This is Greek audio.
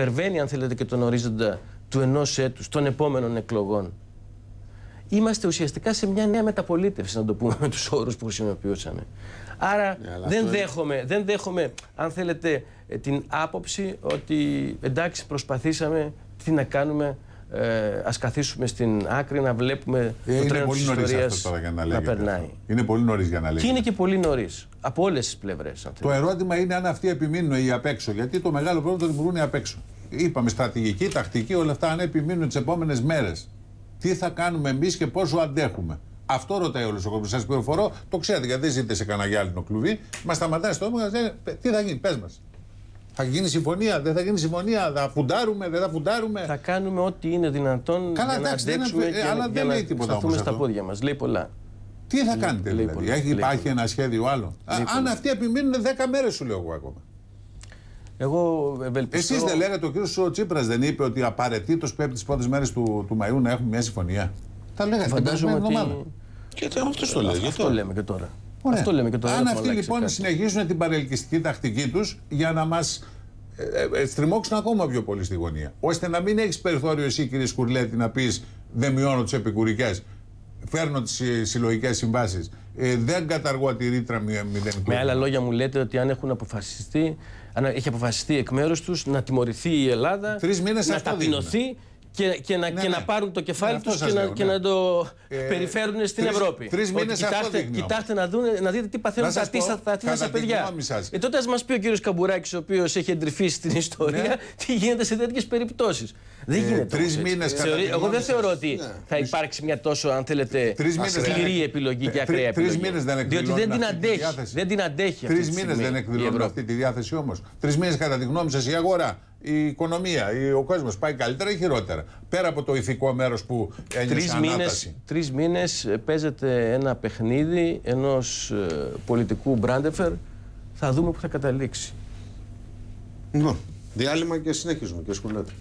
υπερβαίνει αν θέλετε και τον ορίζοντα του ενός έτους των επόμενων εκλογών. Είμαστε ουσιαστικά σε μια νέα μεταπολίτευση, να το πούμε με τους όρους που χρησιμοποιούσαμε. Άρα ναι, δεν, δέχομαι, δεν δέχομαι, αν θέλετε, ε, την άποψη ότι εντάξει προσπαθήσαμε, τι να κάνουμε, ε, ας καθίσουμε στην άκρη να βλέπουμε ε, το τρένο της ιστορίας να, περνάει. Είναι πολύ νωρίς για να λέγεται. Και είναι και πολύ νωρίς. Από όλες τις πλευρές. Το ερώτημα είναι αν αυτοί επιμείνουν ή απ' έξω. Γιατί το μεγάλο πρόβλημα το δημιουργούν οι απ' έξω. Είπαμε στρατηγική, τακτική, όλα αυτά αν επιμείνουν τις επόμενες μέρες. Τι θα κάνουμε εμείς και πόσο αντέχουμε. Αυτό ρωτάει όλος ο κόσμος. Σας πληροφορώ, το ξέρετε γιατί δεν ζείτε σε κανένα γυάλινο κλουβί. Μας σταματάει στο όνομα και «Ε, τι θα γίνει, πες μας. Θα γίνει συμφωνία, δεν θα γίνει συμφωνία, θα φουντάρουμε, δεν θα φουντάρουμε. Θα κάνουμε ό,τι είναι δυνατόν Καλά, για εντάξει, να αντέξουμε και, αλλά δεν λέει να τίποτα σταθούμε στα πόδια μας. Λέει πολλά. Τι θα κάνετε λέει, δηλαδή, έχει, υπάρχει ένα σχέδιο άλλο. Αν αυτοί επιμείνουν 10 μέρες σου λέω εγώ ακόμα. Εγώ ευελπιστώ... Εσείς δεν λέγατε, ο κ. Τσίπρας δεν είπε ότι απαραίτητος πρέπει τις πρώτες μέρες του, του Μαΐου να έχουμε μια συμφωνία. Τα λέγατε, φαντάζομαι ότι... Και αυτό το Αυτό λέμε και τώρα. Αυτό λέμε και το Αν αυτοί λοιπόν κάτι. συνεχίσουν την παρελκυστική τακτική τους για να μας ε, ε, ε, στριμώξουν ακόμα πιο πολύ στη γωνία. Ώστε να μην έχεις περιθώριο εσύ, κύριε Σκουρλέτη, να πεις Δεν μειώνω τις επικουρικές. Φέρνω τις ε, συλλογικές συμβάσεις. Ε, δεν καταργώ τη ρήτρα μηδενικού. Με άλλα λόγια, μου λέτε ότι αν έχουν αποφασιστεί, έχει αποφασιστεί εκ μέρους τους να τιμωρηθεί η Ελλάδα, Τρεις μήνες να ταπεινωθεί και, και, να, ναι, και να ναι. πάρουν το κεφάλι ναι, τους και, λέω, να, και ναι. να το ε, περιφέρουν στην τρεις, Ευρώπη. Τρεις μήνε κοιτάξτε, κοιτάξτε να, δουν, να δείτε τι παθαίνουν τα τίστα στα παιδιά. Ε, τότε ας μας πει ο κύριος Καμπουράκης, ο οποίος έχει εντρυφίσει την ναι. ιστορία, τι γίνεται σε τέτοιες περιπτώσεις. Δεν ε, γίνεται. Τρει μήνε Εγώ δεν θεωρώ ότι θα υπάρξει μια τόσο, αν θέλετε, σκληρή επιλογή και ακραία επιλογή. Τρει μήνες δεν Διότι δεν την αντέχει. Τρει μήνε δεν εκδηλώνει αυτή τη διάθεση όμως. Τρεις μήνες κατά τη γνώμη σας η αγορά η οικονομία, ο κόσμος πάει καλύτερα ή χειρότερα. Πέρα από το ηθικό μέρος που ένιωσε Τρεις μήνες ε, παίζεται ένα παιχνίδι ενός ε, πολιτικού μπράντεφερ. Θα δούμε που θα καταλήξει. Ναι. Διάλειμμα και συνεχίζουμε και σχολάτε.